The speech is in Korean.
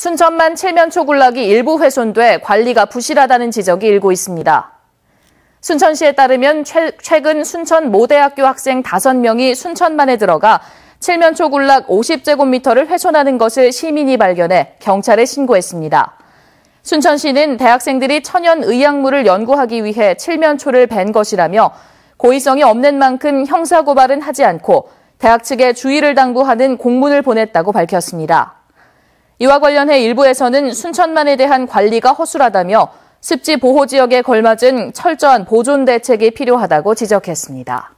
순천만 칠면 초군락이 일부 훼손돼 관리가 부실하다는 지적이 일고 있습니다. 순천시에 따르면 최, 근 순천 모대학교 학생 5명이 순천만에 들어가 칠면초 군락 50제곱미터를 훼손하는 것을 시민이 발견해 경찰에 신고했습니다. 순천시는 대학생들이 천연 의약물을 연구하기 위해 칠면초를 벤 것이라며 고의성이 없는 만큼 형사고발은 하지 않고 대학 측에 주의를 당부하는 공문을 보냈다고 밝혔습니다. 이와 관련해 일부에서는 순천만에 대한 관리가 허술하다며 습지 보호 지역에 걸맞은 철저한 보존 대책이 필요하다고 지적했습니다.